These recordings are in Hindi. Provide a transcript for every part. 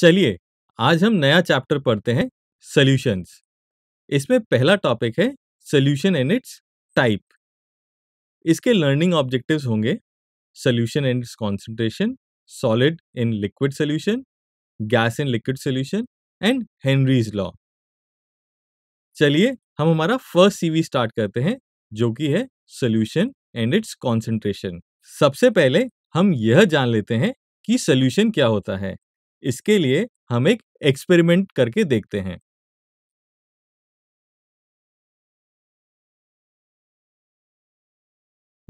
चलिए आज हम नया चैप्टर पढ़ते हैं सॉल्यूशंस। इसमें पहला टॉपिक है सॉल्यूशन एंड इट्स टाइप इसके लर्निंग ऑब्जेक्टिव्स होंगे solution and its concentration solid in liquid solution gas in liquid solution and Henry's law चलिए हम हमारा फर्स्ट सीवी स्टार्ट करते हैं जो कि है सोल्यूशन एंड इट्स कॉन्सेंट्रेशन सबसे पहले हम यह जान लेते हैं कि सोल्यूशन क्या होता है इसके लिए हम एक एक्सपेरिमेंट करके देखते हैं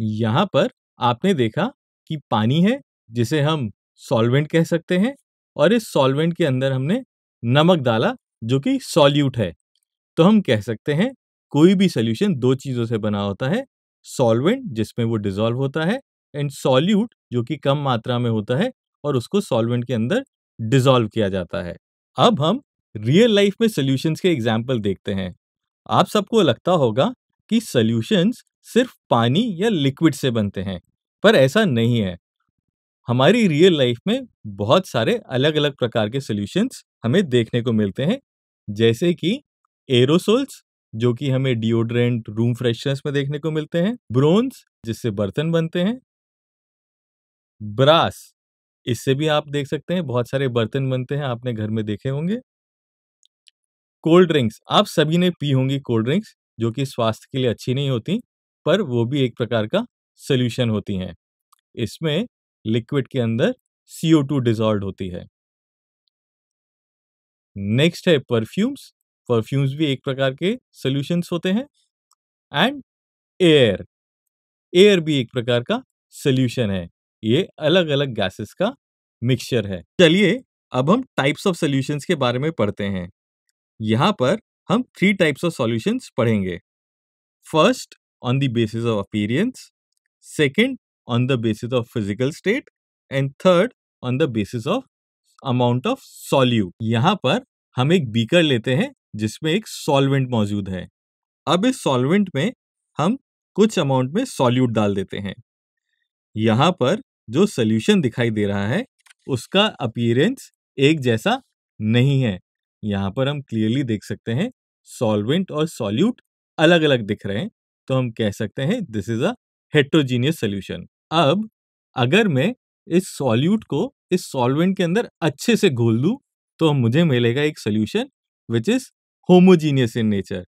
यहां पर आपने देखा कि पानी है जिसे हम सॉल्वेंट कह सकते हैं और इस सॉल्वेंट के अंदर हमने नमक डाला जो कि सॉल्यूट है तो हम कह सकते हैं कोई भी सॉल्यूशन दो चीज़ों से बना होता है सॉल्वेंट जिसमें वो डिजॉल्व होता है एंड सॉल्यूट जो कि कम मात्रा में होता है और उसको सॉल्वेंट के अंदर डिजॉल्व किया जाता है अब हम रियल लाइफ में सोल्यूशन के एग्जाम्पल देखते हैं आप सबको लगता होगा कि सोल्यूशन सिर्फ पानी या लिक्विड से बनते हैं पर ऐसा नहीं है हमारी रियल लाइफ में बहुत सारे अलग अलग प्रकार के सोल्यूशंस हमें देखने को मिलते हैं जैसे कि एरोसोल्स जो कि हमें डिओड्रेंट रूम फ्रेशनर्स में देखने को मिलते हैं ब्रोन्स जिससे बर्तन बनते हैं ब्रास इससे भी आप देख सकते हैं बहुत सारे बर्तन बनते हैं आपने घर में देखे होंगे कोल्ड ड्रिंक्स आप सभी ने पी होंगी कोल्ड ड्रिंक्स जो कि स्वास्थ्य के लिए अच्छी नहीं होती पर वो भी एक प्रकार का सोल्यूशन होती हैं इसमें लिक्विड के अंदर सी ओ टू डिजॉल्व होती है नेक्स्ट है परफ्यूम्स परफ्यूम्स भी एक प्रकार के सोल्यूशंस होते हैं एंड एयर एयर भी एक प्रकार का सोल्यूशन है ये अलग अलग गैसेस का मिक्सचर है चलिए अब हम टाइप्स ऑफ सॉल्यूशंस के बारे में पढ़ते हैं यहाँ पर हम थ्री टाइप्स ऑफ सॉल्यूशंस पढ़ेंगे first on the basis of appearance second on the basis of physical state and third on the basis of amount of solute यहाँ पर हम एक बीकर लेते हैं जिसमें एक सॉल्वेंट मौजूद है अब इस सॉल्वेंट में हम कुछ अमाउंट में सॉल्यूट डाल देते हैं यहाँ पर जो सोल्यूशन दिखाई दे रहा है उसका अपियरेंस एक जैसा नहीं है यहाँ पर हम क्लियरली देख सकते हैं सॉल्वेंट और सॉल्यूट अलग अलग दिख रहे हैं तो हम कह सकते हैं दिस इज अट्रोजीनियस सोल्यूशन अब अगर मैं इस सॉल्यूट को इस सॉल्वेंट के अंदर अच्छे से घोल दू तो मुझे मिलेगा एक solution which is homogeneous in nature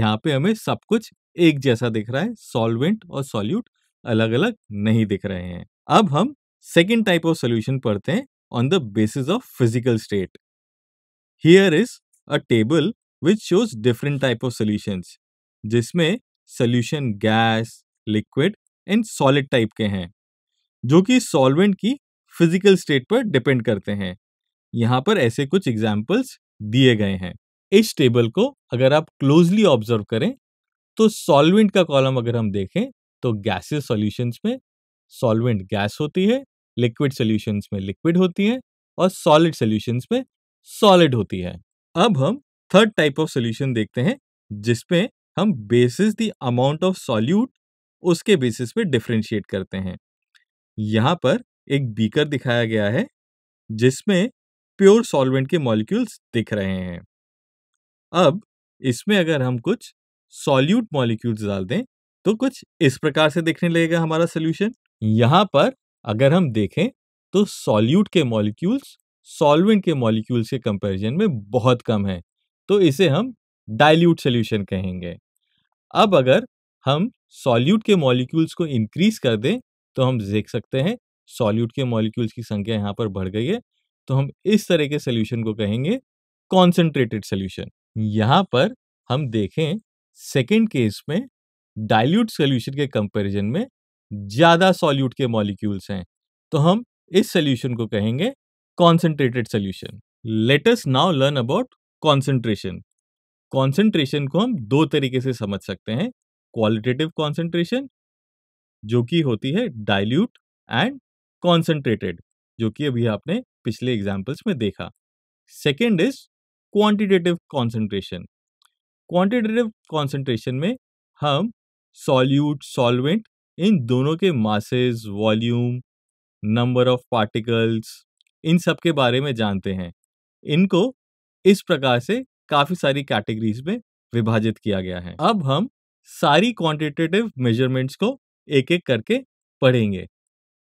यहाँ पे हमें सब कुछ एक जैसा दिख रहा है सॉल्वेंट और सॉल्यूट अलग अलग नहीं दिख रहे हैं अब हम सेकेंड टाइप ऑफ सोल्यूशन पढ़ते हैं on the basis of physical state here is a table which shows different type of solution जिसमें solution gas liquid and solid type के हैं जो कि सॉल्वेंट की फिजिकल स्टेट पर डिपेंड करते हैं यहाँ पर ऐसे कुछ एग्जाम्पल्स दिए गए हैं इस टेबल को अगर आप क्लोजली ऑब्जर्व करें तो सॉल्वेंट का कॉलम अगर हम देखें तो गैसेस सॉल्यूशंस में सॉल्वेंट गैस होती है लिक्विड सोल्यूशंस में लिक्विड होती है और सॉलिड सोल्यूशंस में सॉलिड होती है अब हम थर्ड टाइप ऑफ सोल्यूशन देखते हैं जिसमें हम basis the amount of solute उसके बेसिस पे डिफ्रेंशिएट करते हैं यहाँ पर एक बीकर दिखाया गया है जिसमें प्योर सॉल्वेंट के मॉलिक्यूल्स दिख रहे हैं अब इसमें अगर हम कुछ सॉल्यूट मॉलिक्यूल्स डाल दें तो कुछ इस प्रकार से दिखने लगेगा हमारा सोल्यूशन यहाँ पर अगर हम देखें तो सॉल्यूट के मॉलिक्यूल्स सॉल्वेंट के मॉलिक्यूल्स के कंपैरिजन में बहुत कम है तो इसे हम डाइल्यूट सोल्यूशन कहेंगे अब अगर हम सॉल्यूट के मॉलिक्यूल्स को इंक्रीज कर दें तो हम देख सकते हैं सॉल्यूट के मॉलिक्यूल्स की संख्या यहाँ पर बढ़ गई है तो हम इस तरह के सोल्यूशन को कहेंगे कॉन्सेंट्रेटेड सोल्यूशन यहाँ पर हम देखें सेकेंड केस में डाइल्यूट सोल्यूशन के कंपेरिजन में ज़्यादा सॉल्यूट के मॉलिक्यूल्स हैं तो हम इस सोल्यूशन को कहेंगे concentrated solution let's now learn about concentration concentration को हम दो तरीके से समझ सकते हैं क्वालिटेटिव कॉन्सेंट्रेशन जो कि होती है डाइल्यूट एंड कॉन्सेंट्रेटेड जो कि अभी आपने पिछले एग्जाम्पल्स में देखा second is quantitative concentration quantitative concentration में हम सॉल्यूट सॉल्वेंट इन दोनों के masses, volume, number of particles इन सब के बारे में जानते हैं। इनको इस प्रकार से काफ़ी सारी कैटेगरीज में विभाजित किया गया है। अब हम सारी क्वांटिटेटिव मेजरमेंट्स को एक-एक करके पढ़ेंगे।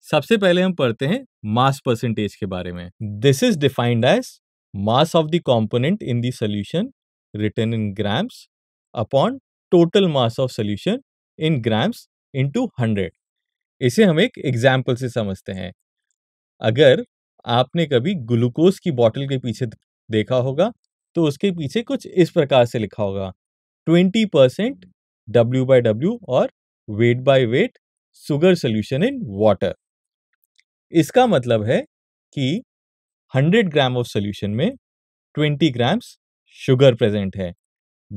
सबसे पहले हम पढ़ते हैं मास परसेंटेज के बारे में। This is defined as mass of the component in the solution written in grams upon total mass of solution in grams into hundred इसे हम एक एग्जाम्पल से समझते हैं अगर आपने कभी ग्लूकोज की बॉटल के पीछे देखा होगा तो उसके पीछे कुछ इस प्रकार से लिखा होगा twenty percent W by W और weight by weight sugar solution in water इसका मतलब है कि 100 ग्राम ऑफ सोल्यूशन में 20 ग्राम्स शुगर प्रेजेंट है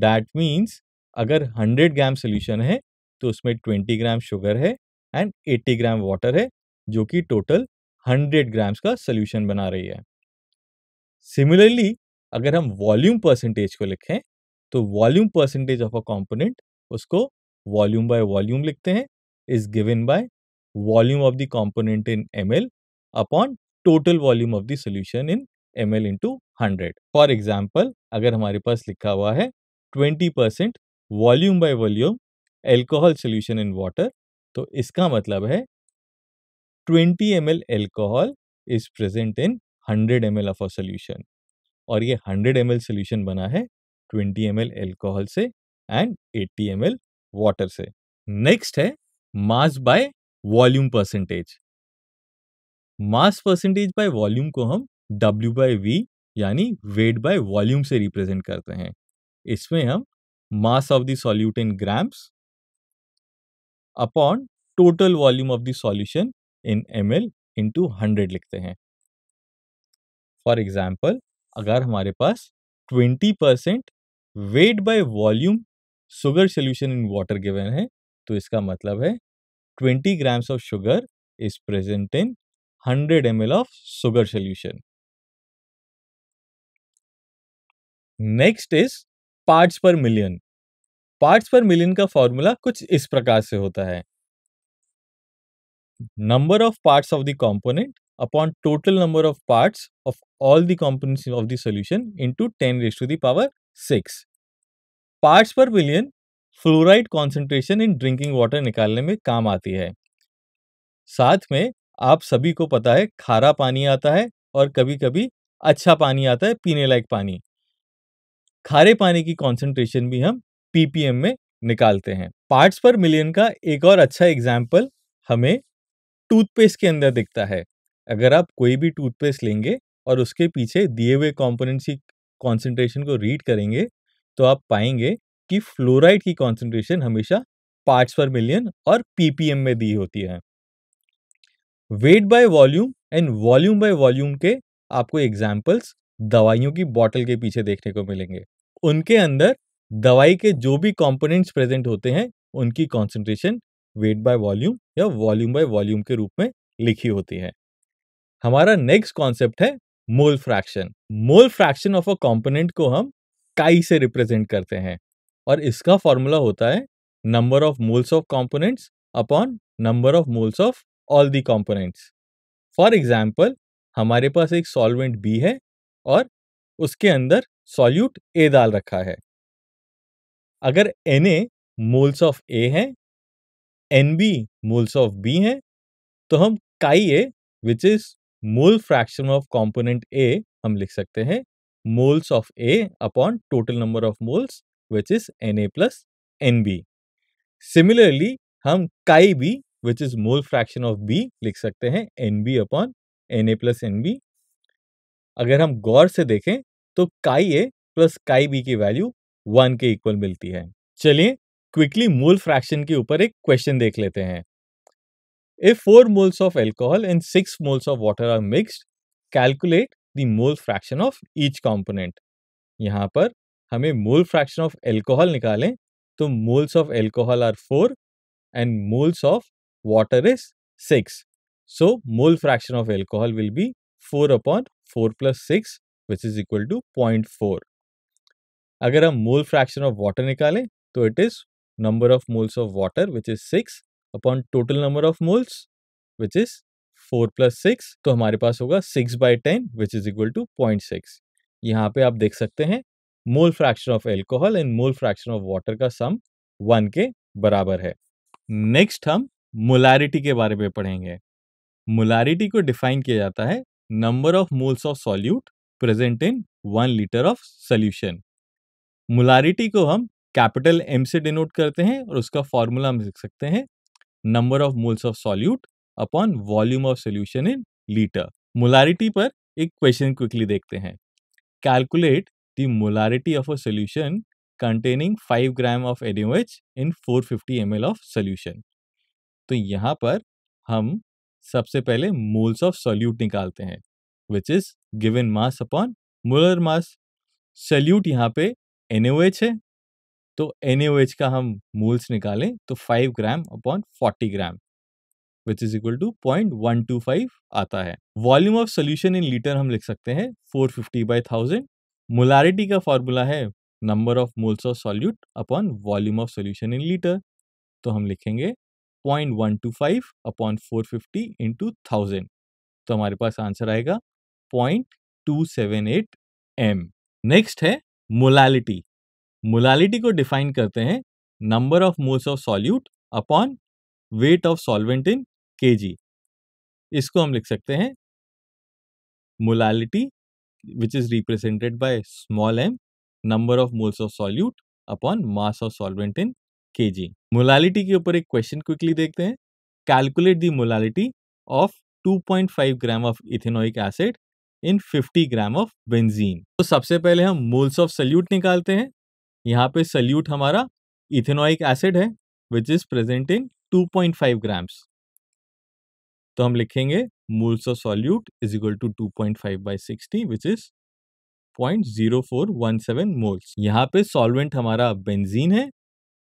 दैट मीन्स अगर 100 ग्राम सोल्यूशन है तो उसमें ट्वेंटी ग्राम शुगर है एंड एट्टी ग्राम वाटर है जो कि टोटल हंड्रेड ग्राम्स का सोल्यूशन बना रही है सिमिलरली अगर हम वॉल्यूम परसेंटेज को लिखें तो volume percentage of a component उसको वॉल्यूम बाय वॉल्यूम लिखते हैं is given by volume of the component in M L upon total volume of the solution in M L into hundred for example अगर हमारे पास लिखा हुआ है twenty percent volume by volume alcohol solution in water तो इसका मतलब है 20 M L alcohol is present in 100 M L of a solution और ये 100 एम एल सोल्यूशन बना है 20 एम एल एल्कोहल से एंड 80 एम एल वाटर से नेक्स्ट है mass by volume percentage mass percentage by volume को हम डब्ल्यू बाय वी यानी वेट बाय वॉल्यूम से रिप्रेजेंट करते हैं इसमें हम mass of the solute in grams upon total volume of the solution in M L into hundred लिखते हैं फॉर एग्जाम्पल अगर हमारे पास twenty percent weight by volume sugar solution in water given है तो इसका मतलब है twenty grams of sugar is present in hundred M L of sugar solution next is parts per million parts per million का फॉर्मूला कुछ इस प्रकार से होता है number of parts of the component upon total number of parts of all the components of the solution into 10 raise to the power 6 parts per million fluoride concentration in drinking water निकालने में काम आती है साथ में आप सभी को पता है खारा पानी आता है और कभी कभी अच्छा पानी आता है पीने लायक पानी खारे पानी की कॉन्सेंट्रेशन भी हम पीपीएम में निकालते हैं पार्ट्स पर मिलियन का एक और अच्छा एग्जाम्पल हमें टूथपेस्ट के अंदर दिखता है अगर आप कोई भी टूथपेस्ट लेंगे और उसके पीछे दिए हुए कॉम्पोनेंट्स की कॉन्सेंट्रेशन को रीड करेंगे तो आप पाएंगे कि फ्लोराइड की कॉन्सेंट्रेशन हमेशा पार्ट्स पर मिलियन और पीपीएम में दी होती है weight by volume and volume by volume के आपको एग्जाम्पल्स दवाइयों की बॉटल के पीछे देखने को मिलेंगे उनके अंदर दवाई के जो भी कंपोनेंट्स प्रेजेंट होते हैं उनकी कॉन्सेंट्रेशन वेट बाय वॉल्यूम या वॉल्यूम बाय वॉल्यूम के रूप में लिखी होती है हमारा नेक्स्ट कॉन्सेप्ट है mole fraction mole fraction of a component को हम काई से रिप्रेजेंट करते हैं और इसका फॉर्मूला होता है number of moles of components upon number of moles of all the components for example हमारे पास एक सॉल्वेंट बी है और उसके अंदर सॉल्यूट ए डाल रखा है अगर N A moles of A है N B moles of B है तो हम chi A which is mole fraction of component A हम लिख सकते हैं moles of A upon total number of moles which is N A plus N B similarly हम chi B which is mole fraction of B लिख सकते हैं N B upon N A plus N B अगर हम गौर से देखें तो chi A plus chi B की वैल्यू वन के इक्वल मिलती है चलिए क्विकली मोल फ्रैक्शन के ऊपर एक क्वेश्चन देख लेते हैं if four moles of alcohol and six moles of water are mixed calculate the mole fraction of each component यहाँ पर हमें मोल फ्रैक्शन ऑफ एल्कोहल निकालें तो moles of alcohol are four and moles of water is six so mole fraction of alcohol will be four upon four plus six which is equal to point four अगर हम मूल फ्रैक्शन ऑफ वाटर निकालें तो it is number of moles of water which is six upon total number of moles which is four plus six तो हमारे पास होगा six by ten which is equal to point six यहाँ पे आप देख सकते हैं mole fraction of alcohol and mole fraction of water का सम वन के बराबर है नेक्स्ट हम मोलारिटी के बारे में पढ़ेंगे मोलारिटी को डिफाइन किया जाता है number of moles of solute present in one litre of solution molarity को हम कैपिटल एम से डिनोट करते हैं और उसका फॉर्मूला हम लिख सकते हैं number of moles of solute upon volume of solution in litre molarity पर एक क्वेश्चन क्विकली देखते हैं calculate the molarity of a solution containing five gram of A D O H in four fifty M of solution तो यहाँ पर हम सबसे पहले मोल्स ऑफ सॉल्यूट निकालते हैं which is given mass upon molar mass solute यहाँ पे एनएओएच है तो एनएओएच का हम मोल्स निकालें तो 5 gram upon 40 gram which is equal to point one two five आता है volume of solution in litre हम लिख सकते हैं four fifty by thousand molarity का फॉर्मूला है number of moles of solute upon volume of solution in litre तो हम लिखेंगे point one two five upon four fifty into thousand तो हमारे पास आंसर आएगा point two seven eight M next है मोलालिटी मोलालिटी को डिफाइन करते हैं number of moles of solute upon weight of solvent in K इसको हम लिख सकते हैं molality which is represented by small M number of moles of solute upon mass of solvent in K molality के ऊपर एक क्वेश्चन क्विकली देखते हैं calculate the molality of 2.5 gram of ethanoic acid in 50 gram of benzene तो सबसे पहले हम मोल्स ऑफ सल्यूट निकालते हैं यहाँ पे सल्यूट हमारा इथेनोइक एसिड है which is present in 2.5 point grams तो हम लिखेंगे moles of solute is equal to 2.5 point five by sixty which is point moles यहाँ पे सॉल्वेंट हमारा बेंजीन है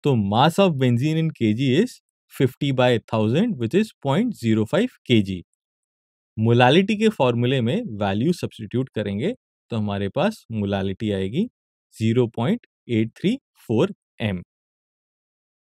तो mass of benzene in K G is 50 by 1000 which is 0.05 kg molality के फॉर्मूले में वैल्यू सब्सटीट्यूट करेंगे तो हमारे पास मोलालिटी आएगी 0.834 एम